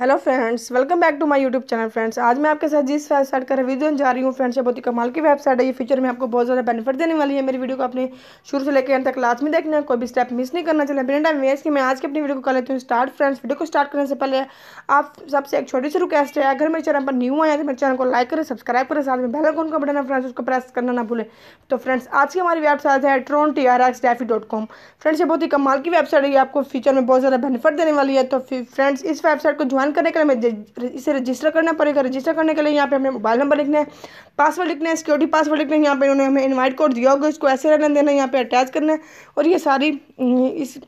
hello friends welcome back to my YouTube channel friends आज मैं आपके साथ जिस वेबसाइट का रिव्यू देने जा रही हूँ फ्रेंड्स बहुत ही कमाल की वेबसाइट है ये फ्यूचर में आपको बहुत ज़्यादा बेनिफिट देने वाली है मेरी वीडियो को अपने शुरू से लेकर अंत तक लास्ट में देखना है कोई भी स्टेप मिस नहीं करना चाहिए बिना टाइम वेस्ट कि मैं आज की अपनी वीडियो को कर लेती हूँ स्टार्ट फ्रेंड्स वीडियो को स्टार्ट करने से पहले आप सबसे एक छोटी सी रिक्वेस्ट है अगर मेरे चैनल पर न्यू आए तो मेरे चैनल को लाइक करें सब्सक्राइब करें साथ में बेलकॉन का बटन है फ्रेंड्स उसको प्रेस करना ना भूलें तो फ्रेंड्स आज की हमारी वेबसाइट है Tron T R X defi dot com friends ये बहुत ही कमाल की वेबसाइट है आपको फ्यूचर में बहुत ज़्यादा बेनिफिट देने वाली है तो फ्रेंड्स इस वेबसाइट को ज्वाइन ऑन करने के लिए हमें इसे रजिस्टर करना पड़ेगा रजिस्टर करने के लिए यहाँ पे हमें मोबाइल नंबर लिखना है पासवर्ड लिखना है सिक्योरिटी पासवर्ड लिखना है यहाँ पे उन्होंने हमें इनवाइट कोड दिया होगा इसको ऐसे रहने देना है यहाँ पे अटैच करना है और ये सारी हम्म, इस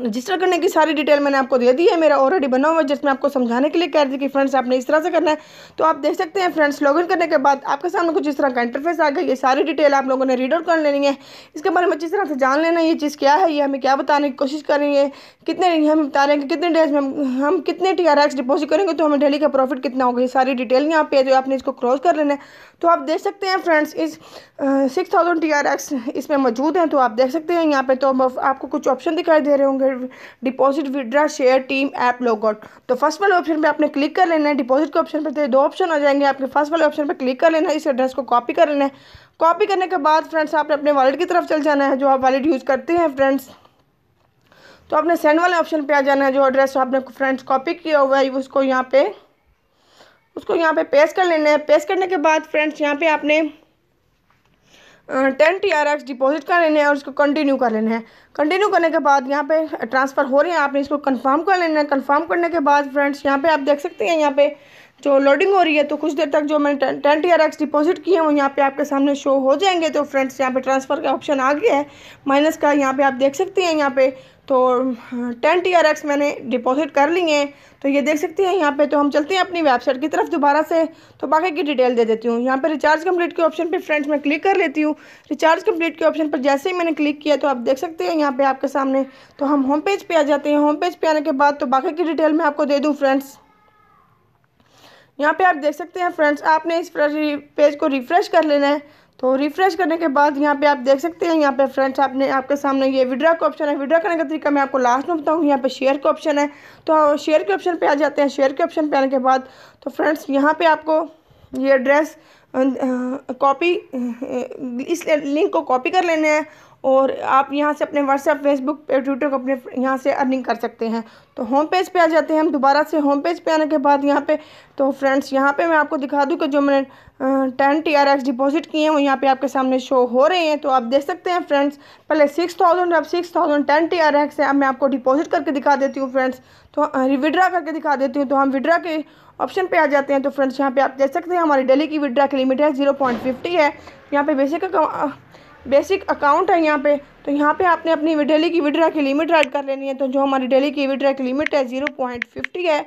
रजिस्टर करने की सारी डिटेल मैंने आपको दे दी है मेरा ऑलरेडी बना हुआ है जिसमें आपको समझाने के लिए कह रही थी कि फ्रेंड्स आपने इस तरह से करना है तो आप देख सकते हैं फ्रेंड्स लॉगिन करने के बाद आपके सामने कुछ इस तरह का इंटरफेस आ गया ये सारी डिटेल आप लोगों ने रीड आउट कर लेनी है इसके बारे में जिस तरह से जान लेना ये चीज़ क्या है ये हमें क्या बताने की कोशिश कर रही है कितने हम बता रहे हैं कि कितने डेज में हम, कितने टी आर एक्स डिपॉजिट करेंगे तो हमें डेली का प्रॉफिट कितना होगा ये सारी डिटेल यहाँ पे जो आपने इसको क्रॉस कर लेना है तो आप देख सकते हैं फ्रेंड्स इस six thousand T R X इसमें मौजूद हैं तो आप देख सकते हैं यहाँ पर तो आपको कुछ ऑप्शन दिखाई दे रहे होंगे फिर deposit withdraw share team app log out तो फर्स्ट वाले ऑप्शन पे आपने क्लिक कर लेना है डिपॉजिट के ऑप्शन पर तो दो ऑप्शन आ जाएंगे आपके फर्स्ट वाले ऑप्शन पर क्लिक कर लेना है इस एड्रेस को कॉपी कर लेना है कॉपी करने के बाद फ्रेंड्स आपने अपने वॉलेट की तरफ चल जाना है जो आप वॉलेट यूज़ करते हैं फ्रेंड्स तो आपने सेंड वाले ऑप्शन पर आ जाना है जो एड्रेस आपने फ्रेंड्स कॉपी किया हुआ है उसको यहाँ पे उसको यहाँ पे पेस्ट कर लेना है पेस्ट करने के बाद फ्रेंड्स यहाँ पे आपने ten T R X deposit कर लेने हैं और इसको कंटिन्यू कर लेना है कंटिन्यू करने के बाद यहाँ पे ट्रांसफ़र हो रहे हैं आपने इसको कंफर्म कर लेना है कंफर्म करने के बाद फ्रेंड्स यहाँ पे आप देख सकते हैं यहाँ पे जो लोडिंग हो रही है तो कुछ देर तक जो मैंने ten T R X deposit किए हैं वो यहाँ पे आपके सामने शो हो जाएंगे तो फ्रेंड्स यहाँ पे ट्रांसफ़र का ऑप्शन आ गया है माइनस का यहाँ पे आप देख सकती हैं यहाँ पे तो हाँ, टेन टी आर एक्स मैंने डिपॉजिट कर लिए हैं तो ये देख सकती हैं यहाँ पे तो हम चलते हैं अपनी वेबसाइट की तरफ दोबारा से तो बाकी की डिटेल दे देती हूँ यहाँ पर रिचार्ज कम्प्लीट के ऑप्शन पर फ्रेंड्स मैं क्लिक कर लेती हूँ रिचार्ज कम्प्लीट के ऑप्शन पर जैसे ही मैंने क्लिक किया तो आप देख सकते हैं यहाँ पर आपके सामने तो हम होम पेज पर आ जाते हैं होम पेज पर आने के बाद तो बाकी की डिटेल मैं आपको दे दूँ फ्रेंड्स यहाँ पे आप देख सकते हैं फ्रेंड्स आपने इस पेज को रिफ़्रेश कर लेना है तो रिफ़्रेश करने के बाद यहाँ पे आप देख सकते हैं यहाँ पे फ्रेंड्स आपने आपके सामने ये विड्रा का ऑप्शन है विड्रा करने का तरीका मैं आपको लास्ट में बताऊँगी यहाँ पे शेयर का ऑप्शन है तो शेयर के ऑप्शन पे आ जाते हैं शेयर के ऑप्शन पे आने के बाद तो फ्रेंड्स यहाँ पे आपको ये एड्रेस कॉपी अं, अं, अं, इस लिंक को कॉपी कर लेने हैं और आप यहाँ से अपने व्हाट्सएप फेसबुक पे ट्विटर को अपने यहाँ से अर्निंग कर सकते हैं तो होम पेज पे आ जाते हैं हम दोबारा से होम पेज पे आने के बाद यहाँ पे तो फ्रेंड्स यहाँ पे मैं आपको दिखा दूँ कि जो मैंने ten T R X deposit किए हैं वो यहाँ पे आपके सामने शो हो रहे हैं तो आप देख सकते हैं फ्रेंड्स पहले सिक्स थाउजेंड अब six thousand ten T R X है अब मैं आपको डिपॉजिट करके दिखा देती हूँ फ्रेंड्स तो विड्रा करके दिखा देती हूँ तो हम विड्रा के ऑप्शन पे आ जाते हैं तो फ्रेंड्स यहाँ पे आप देख सकते हैं हमारी डेली की विड्रा की लिमिट है जीरो पॉइंट फिफ्टी है यहाँ पे बेसिक बेसिक अकाउंट है यहाँ पे तो यहाँ पे आपने अपनी डेली की विड्रा की लिमिट राइट कर लेनी है तो जो हमारी डेली की विड्रा की लिमिट है ज़ीरो पॉइंट फिफ्टी है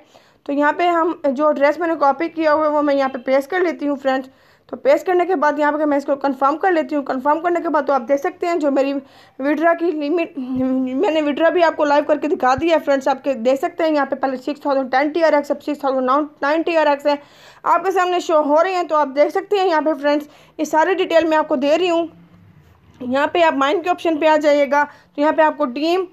तो यहाँ पे हम जो एड्रेस मैंने कॉपी किया हुआ है वो मैं यहाँ पे पेश कर लेती हूँ फ्रेंड्स तो पेश करने के बाद यहाँ पे मैं इसको कन्फर्म कर लेती हूँ कन्फर्म करने के बाद तो आप देख सकते हैं जो मेरी विड्रा की लिमिट मैंने विड्रा भी आपको लाइव करके दिखा दिया है फ्रेंड्स आपके देख सकते हैं यहाँ पे पहले six thousand ten T R X अब six thousand nine T R X है आपके सामने शो हो रहे हैं तो आप देख सकते हैं यहाँ पे फ्रेंड्स ये सारी डिटेल मैं आपको दे रही हूँ यहाँ पे आप माइंड के ऑप्शन पे आ जाइएगा तो यहाँ पे आपको टीम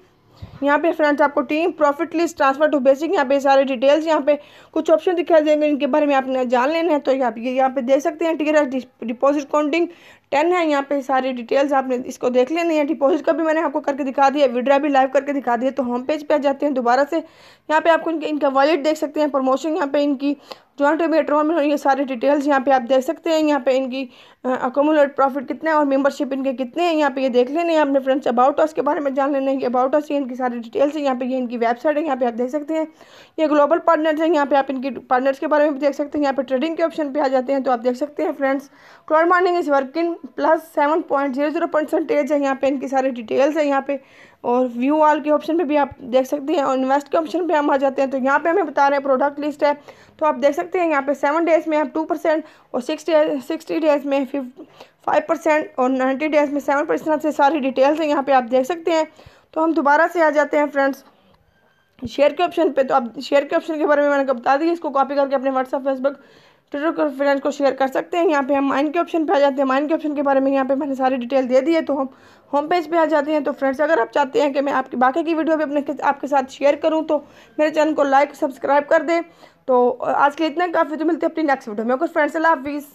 यहाँ पे फ्रेंड्स आपको team profit list transfer to basic यहाँ पे सारे डिटेल्स यहाँ पे कुछ ऑप्शन दिखाई देंगे इनके बारे में आपने जान लेने हैं तो यहाँ पे यहाँ पे देख सकते हैं ठीक है डिपॉजिट काउंटिंग टेन है यहाँ पे सारी डिटेल्स आपने इसको देख लेने हैं डिपॉजिट का भी मैंने आपको करके दिखा दिया विड्रा भी लाइव करके दिखा दिया तो होम पेज पे आ जाते हैं दोबारा से यहाँ पे आपको इनका वॉलेट देख सकते हैं प्रमोशन यहाँ पे इनकी जॉइंट बेट्रोल में ये सारी डिटेल्स यहाँ पे आप देख सकते हैं यहाँ पे इनकी अकोमोलेट प्रॉफिट कितना है और मेंबरशिप इनके कितने हैं यहाँ पे ये देख लेने हैं अपने फ्रेंड्स अबाउट अस के बारे में जान लेने है अबाउट अस इनकी सारी डिटेल्स है यहाँ पे ये इनकी वेबसाइट है यहाँ पे आप देख सकते हैं ये ग्लोबल पार्टनर्स हैं यहाँ पे आप इनकी पार्टनर्स के बारे में भी देख सकते हैं यहाँ पे ट्रेडिंग के ऑप्शन पर आ जाते हैं तो आप देख सकते हैं friends cloud mining is working plus seven point zero zero percentage है यहाँ पे इनकी सारी डिटेल्स है यहाँ पे और व्यू ऑल के ऑप्शन पे भी आप देख सकते हैं और इन्वेस्ट के ऑप्शन पे हम आ जाते हैं तो यहाँ पे हमें बता रहे हैं प्रोडक्ट लिस्ट है तो आप देख सकते हैं यहाँ पे सेवन डेज़ में आप टू परसेंट और सिक्स डे सिक्सटी डेज़ में फाइव परसेंट और नाइन्टी डेज़ में सेवन परसेंट से सारी डिटेल्स हैं यहाँ पर आप देख सकते हैं तो हम दोबारा से आ जाते हैं फ्रेंड्स शेयर के ऑप्शन पर तो आप शेयर के ऑप्शन के बारे में मैंने बता दी इसको कॉपी करके अपने व्हाट्सअप फेसबुक ट्विटर फ्रेंड्स को शेयर कर सकते हैं यहाँ पे हम माइंड के ऑप्शन पे आ जाते हैं माइंड के ऑप्शन के बारे में यहाँ पे मैंने सारी डिटेल दे दी है तो हम होम पेज पे आ जाते हैं तो फ्रेंड्स अगर आप चाहते हैं कि मैं आपकी बाकी की वीडियो भी अपने आपके साथ शेयर करूँ तो मेरे चैनल को लाइक सब्सक्राइब कर दें तो आज के लिए इतना काफ़ी तो मिलते हैं अपनी नेक्स्ट वीडियो में कुछ फ्रेंड्स अल्लाह हाफिज़